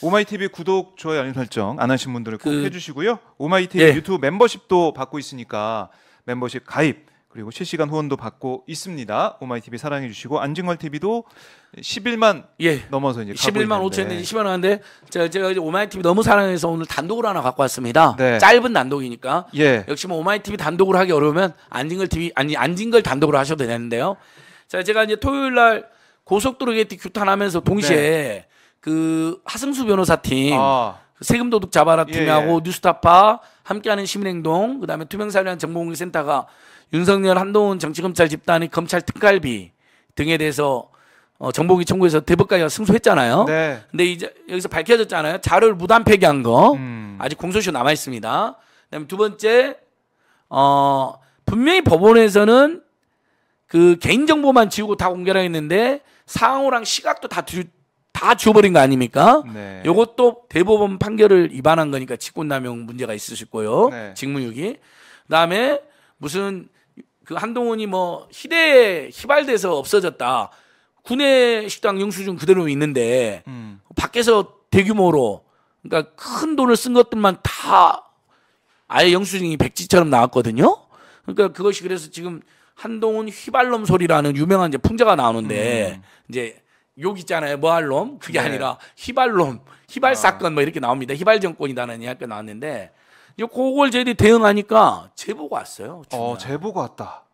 오마이TV 구독, 좋아요, 알림 설정 안 하신 분들은 꼭 그- 해주시고요. 오마이TV 예. 유튜브 멤버십도 받고 있으니까 멤버십 가입 그리고 실시간 후원도 받고 있습니다. 오마이TV 사랑해 주시고 안진걸 TV도 11만 예. 넘어서 이제 11만 5천인데 10만 원인데 제가, 제가 이제 오마이 TV 너무 사랑해서 오늘 단독으로 하나 갖고 왔습니다. 네. 짧은 단독이니까. 예. 역시 뭐 오마이 TV 단독으로 하기 어려우면 안진걸 TV 아니 안진걸 단독으로 하셔도 되는데요. 자, 제가 이제 토요일 날 고속도로 게이트 규탄하면서 동시에 네. 그 하승수 변호사 팀 아. 그 세금 도둑 잡아라 예, 팀하고 예. 뉴스타파 함께하는 시민행동 그다음에 투명사회한 정보공개센터가 윤석열 한동훈 정치검찰 집단이 검찰 특갈비 등에 대해서 어, 정보기 청구에서 대법관지 승소했잖아요. 네. 근데 이제 여기서 밝혀졌잖아요. 자료를 무단 폐기한 거 음. 아직 공소시효 남아 있습니다. 그다음에 두 번째 어 분명히 법원에서는 그 개인정보만 지우고 다 공개를 했는데 상호랑 시각도 다 주, 다지워버린거 아닙니까? 네. 요것도 대법원 판결을 위반한 거니까 직권남용 문제가 있으실 거요. 네. 직무유기. 그다음에 무슨 그 한동훈이 뭐 시대에 휘발돼서 없어졌다. 군내 식당 영수증 그대로 있는데 음. 밖에서 대규모로 그러니까 큰 돈을 쓴 것들만 다 아예 영수증이 백지처럼 나왔거든요. 그러니까 그것이 그래서 지금 한동훈 휘발놈 소리라는 유명한 이제 풍자가 나오는데 음. 이제 욕 있잖아요. 뭐할 놈? 그게 네. 아니라 휘발 놈, 아. 휘발 사건 뭐 이렇게 나옵니다. 휘발 정권이다는 이야기가 나왔는데 요걸 저희들이 대응하니까 제보가 왔어요. 중요한. 어, 제보가 왔다.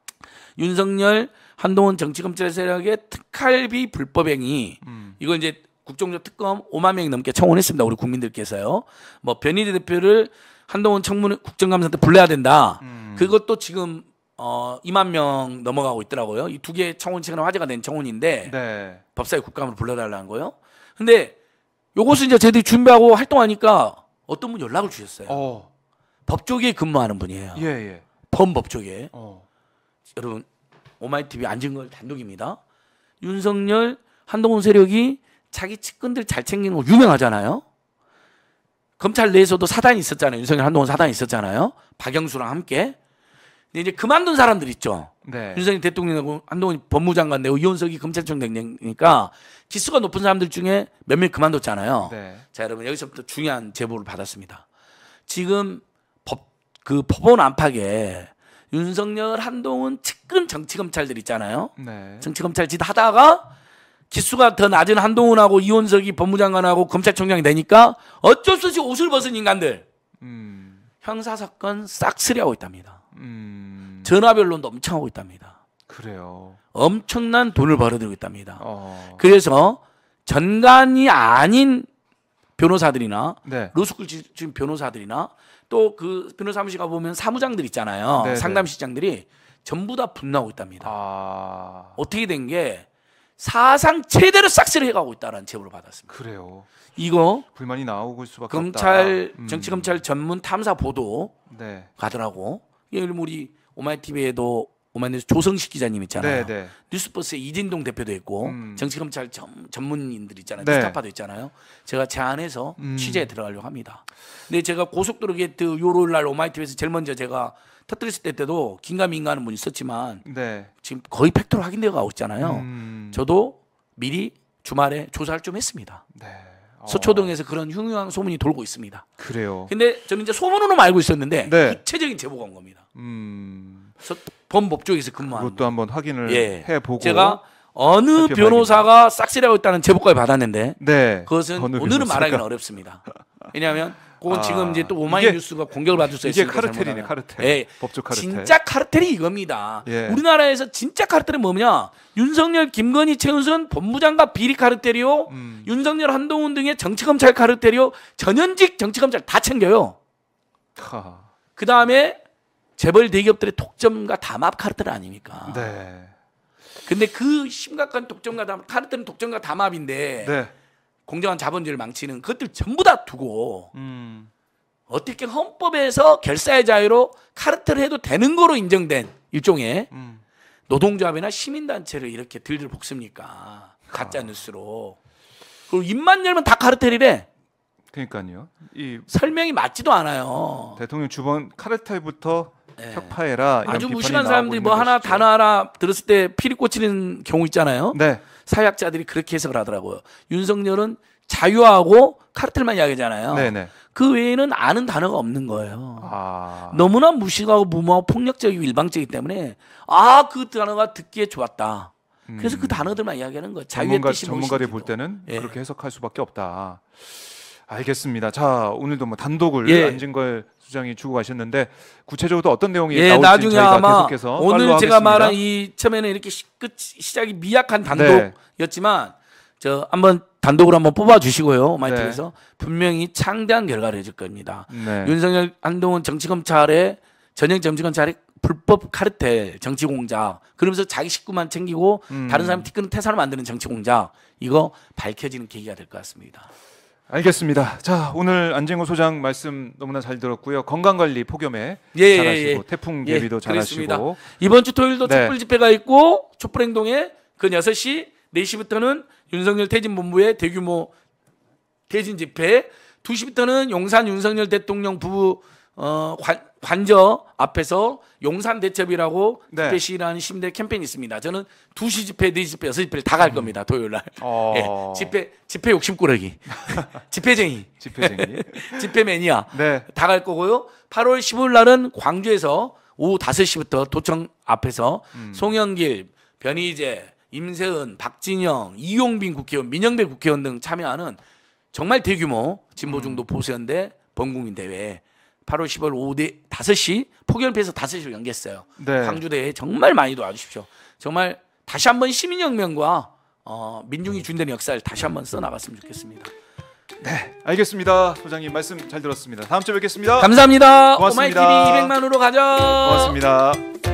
윤석열 한동훈 정치검찰 세력의 특할비 불법행위 음. 이건 이제 국정조 특검 5만 명이 넘게 청원했습니다. 우리 국민들께서요. 뭐 변희재 대표를 한동훈 청문 국정감사 때 불러야 된다. 음. 그것도 지금 어 2만 명 넘어가고 있더라고요. 이 두 개의 청원 최근에 화제가 된 청원인데 네. 법사위 국감을 불러달라는 거예요. 근데 요것은 이제 저희들이 준비하고 활동하니까 어떤 분 연락을 주셨어요. 어. 법조계 에 근무하는 분이에요. 예, 예. 범법조계. 어. 여러분 오마이티비 안진걸 단독입니다. 윤석열 한동훈 세력이 자기 측근들 잘 챙기는 거 유명하잖아요. 검찰 내에서도 사단이 있었잖아요. 윤석열 한동훈 사단이 있었잖아요. 박영수랑 함께. 근데 이제 그만둔 사람들 있죠. 네. 윤석열 대통령하고 한동훈 법무장관내고 이원석이 검찰청 장이니까 지수가 높은 사람들 중에 몇 명 그만뒀잖아요. 네. 자 여러분 여기서부터 중요한 제보를 받았습니다. 지금 법 그 법원 안팎에 윤석열 한동훈 측근 정치 검찰들 있잖아요. 네. 정치 검찰 짓 하다가 기수가 더 낮은 한동훈하고 이원석이 법무장관하고 검찰총장이 되니까 어쩔 수 없이 옷을 벗은 인간들 음. 형사 사건 싹쓸이하고 있답니다. 음... 전화별론도 엄청 하고 있답니다. 그래요. 엄청난 돈을 벌어들이고 있답니다. 어... 그래서 전관이 아닌 변호사들이나 네. 로스쿨 지금 변호사들이나 또 그 변호사무실 가 보면 사무장들 있잖아요. 네네. 네. 상담실장들이 전부 다 분나고 있답니다. 아... 어떻게 된 게 사상 최대로 싹쓸이 해가고 있다라는 제보를 받았습니다. 그래요. 이거 불만이 나오고 수밖에 검찰 없다. 음. 정치 검찰 전문 탐사 보도 네. 가더라고. 예를 우리 오마이티비에도 오마이뉴스 조성식 기자님 있잖아요. 네네. 뉴스버스에 이진동 대표도 있고 음. 정치검찰 점, 전문인들 있잖아요. 네. 스타파도 있잖아요. 제가 제안해서 음. 취재에 들어가려고 합니다. 근데 제가 고속도로 게이트 요로일 날 오마이티비에서 제일 먼저 제가 터뜨렸을 때 때도 긴가민가 하는 분이 있었지만 네. 지금 거의 팩트로 확인되어 가고 있잖아요. 음. 저도 미리 주말에 조사를 좀 했습니다. 네. 어. 서초동에서 그런 흉흉한 소문이 돌고 있습니다. 그래요. 근데 저는 이제 소문으로 알고 있었는데 네. 입체적인 제보가 온 겁니다. 음... 범법 쪽에서 근무하는 그것도 한번 확인을 예. 해보고 제가 어느 변호사가 싹쓸이하고 있다는 제보까지 받았는데 네. 그것은 오늘은 말하기는 어렵습니다. 왜냐하면 그건 아. 지금 이제 또 오마이 뉴스가 공격을 받을 수 있으니까 이게 카르텔이네 카르텔. 예. 법적 카르텔. 진짜 카르텔이 이겁니다. 예. 우리나라에서 진짜 카르텔은 뭐냐? 윤석열, 김건희, 최은순 법무장관 비리 카르텔이요. 음. 윤석열, 한동훈 등의 정치 검찰 카르텔이요. 전현직 정치 검찰 다 챙겨요. 그 다음에 재벌 대기업들의 독점과 담합 카르텔 아닙니까? 네. 근데 그 심각한 독점과 담합 카르텔은 독점과 담합인데. 네. 공정한 자본주의를 망치는 그것들 전부 다 두고 음. 어떻게 헌법에서 결사의 자유로 카르텔을 해도 되는 거로 인정된 일종의 음. 노동조합이나 시민단체를 이렇게 들들 볶습니까 가짜 아. 뉴스로 그리고 입만 열면 다 카르텔이래 그러니까요. 이 설명이 맞지도 않아요. 대통령 주번 카르텔부터 혁파해라. 예. 아주 무식한 사람들이 뭐 하나 것이죠. 단어 하나 들었을 때 피리 꽂히는 경우 있잖아요. 네. 사회자들이 그렇게 해석을 하더라고요. 윤석열은 자유하고 카르텔만 이야기잖아요. 네네. 네. 그 외에는 아는 단어가 없는 거예요. 아... 너무나 무식하고 무모하고 폭력적이고 일방적이기 때문에 아그 단어가 듣기에 좋았다. 그래서 그 음... 그 단어들만 이야기하는 거예요. 자유의 전문가, 뜻이 전문가들이 볼 때는 예. 그렇게 해석할 수밖에 없다. 알겠습니다. 자 오늘도 뭐 단독을 예. 안진걸 수장이 주고 가셨는데 구체적으로 어떤 내용이 예, 나중에 저희가 아마 계속해서 오늘 제가 말한 이 처음에는 이렇게 시, 끝 시작이 미약한 네. 단독이었지만 네. 저 한번 단독으로 한번 뽑아 주시고요. 마이트에서 네. 분명히 창대한 결과를 해줄 겁니다. 네. 윤석열 한동훈 정치검찰의 전형 정치검찰의 불법 카르텔 정치 공작 그러면서 자기 식구만 챙기고 음. 다른 사람 티끌은 태산을 만드는 정치 공작 이거 밝혀지는 계기가 될 것 같습니다. 알겠습니다. 자 오늘 안진구 소장 말씀 너무나 잘 들었고요. 건강 관리 폭염에 예, 잘하시고 예, 예. 태풍 예, 예비도 잘하시고 이번 주 토요일도 네. 촛불 집회가 있고 촛불 행동에 그 6시 4시부터는 윤석열 퇴진 본부의 대규모 퇴진 집회 2시부터는 용산 윤석열 대통령 부부 어, 관, 관저 앞에서 용산 대첩이라고 네. 집회시라는 시민들 캠페인이 있습니다. 저는 두 시 집회, 네 집회, 여섯 집회 다갈 음. 겁니다. 토요일 날. 어... 예, 집회 집회 욕심꾸러기. 집회쟁이. 집회쟁이. 집회 매니아. 네. 다 갈 거고요. 8월 15일 날은 광주에서 오후 5시부터 도청 앞에서 음. 송영길, 변희재, 임세은, 박진영, 이용빈 국회의원, 민영배 국회의원 등 참여하는 정말 대규모 진보 음. 중도 보수연대 범국민 대회 8월 10월 오후 5시 포결패에서 5시로 연기했어요. 네. 광주대회 정말 많이 도와주십시오. 정말 다시 한번 시민혁명과 어, 민중이 음. 준다는 역사를 다시 한번 써나갔으면 좋겠습니다. 네, 알겠습니다. 소장님 말씀 잘 들었습니다. 다음 주에 뵙겠습니다. 감사합니다. 고맙습니다. 오마이 TV 200만으로 가죠. 고맙습니다.